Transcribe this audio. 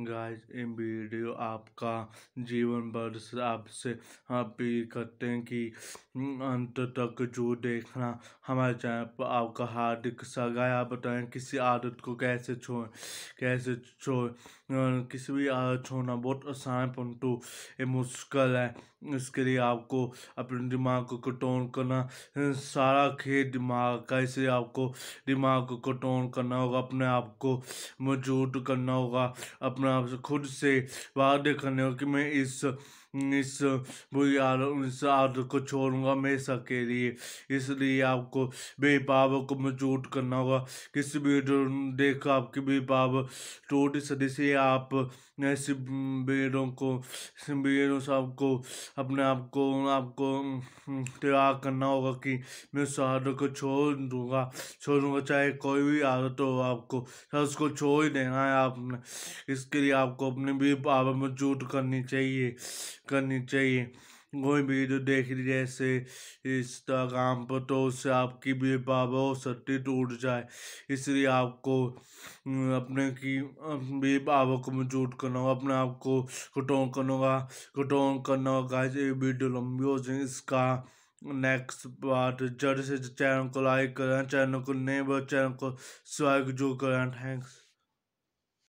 guys in video आपका जीवन से आपसे अपील करते हैं कि हम्म, अंत तक जो देखना हमारे चैनल पर आपका हार्दिक सगा आप बताएं किसी आदत को कैसे छोड़ कैसे छोड़ किसी भी आदत छोड़ना बहुत आसान परंतु ये मुश्किल है इसके लिए आपको अपने दिमाग को कटोन करना सारा खेल दिमाग का इसलिए आपको दिमाग को कंट्रोल करना होगा अपने आप को मजबूत करना होगा अपने अपने आप से खुद से वादे करने हो कि मैं इस इस बुरी आदत इस आदत को छोड़ूंगा हमेशा के लिए इसलिए आपको बेपाव को मजबूत करना होगा किसी भी देख आपकी बेपाव टूट सदी से आप ऐसी बेड़ों को बेड़ों से आपको अपने आप को आपको तैयार करना होगा कि मैं उस आदत को छोड़ दूंगा छोड़ूंगा चाहे कोई भी आदत हो आपको उसको छोड़ ही देना है आपने इस इसके लिए आपको अपने भी आप मजबूत करनी चाहिए करनी चाहिए कोई भी जो देख रही जैसे इंस्टाग्राम पर तो उससे आपकी भी पावर और शक्ति टूट जाए इसलिए आपको अपने की भी पावर को मजबूत करना होगा अपने आप को कटोन करना होगा कटोन करना होगा ये वीडियो लंबी हो जाए इसका नेक्स्ट पार्ट जल्द से चैनल को लाइक करें चैनल को नहीं चैनल को स्वागत जो करें थैंक्स